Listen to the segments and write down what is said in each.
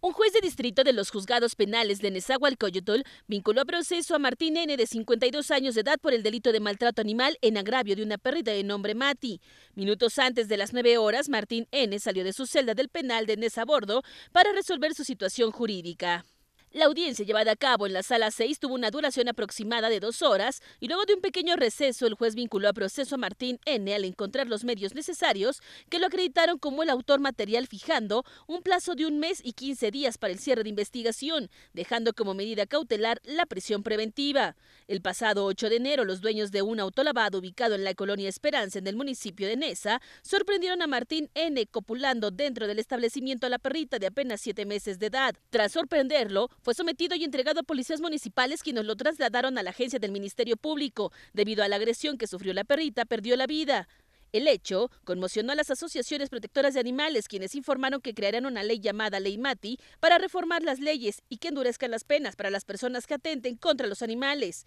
Un juez de distrito de los juzgados penales de Nezahualcóyotl vinculó a proceso a Martín N. de 52 años de edad por el delito de maltrato animal en agravio de una perrita de nombre Mati. Minutos antes de las 9 horas, Martín N. salió de su celda del penal de Nezabordo para resolver su situación jurídica. La audiencia llevada a cabo en la sala 6 tuvo una duración aproximada de dos horas y luego de un pequeño receso el juez vinculó a proceso a Martín N. al encontrar los medios necesarios que lo acreditaron como el autor material fijando un plazo de un mes y 15 días para el cierre de investigación, dejando como medida cautelar la prisión preventiva. El pasado 8 de enero los dueños de un autolavado ubicado en la colonia Esperanza en el municipio de Nesa sorprendieron a Martín N. copulando dentro del establecimiento a la perrita de apenas 7 meses de edad. Tras sorprenderlo, fue sometido y entregado a policías municipales quienes lo trasladaron a la agencia del Ministerio Público. Debido a la agresión que sufrió la perrita, perdió la vida. El hecho conmocionó a las asociaciones protectoras de animales, quienes informaron que crearán una ley llamada Ley Mati para reformar las leyes y que endurezcan las penas para las personas que atenten contra los animales.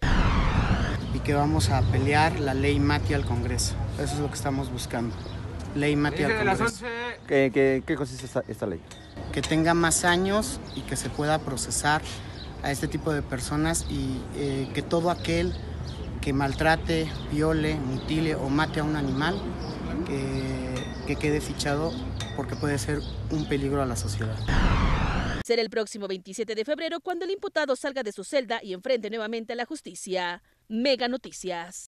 Y que vamos a pelear la Ley Mati al Congreso. Eso es lo que estamos buscando. Ley Matías ¿Qué, qué, qué consiste esta, ley? Que tenga más años y que se pueda procesar a este tipo de personas y eh, que todo aquel que maltrate, viole, mutile o mate a un animal, que, que quede fichado porque puede ser un peligro a la sociedad. Será el próximo 27 de febrero cuando el imputado salga de su celda y enfrente nuevamente a la justicia. Mega Noticias.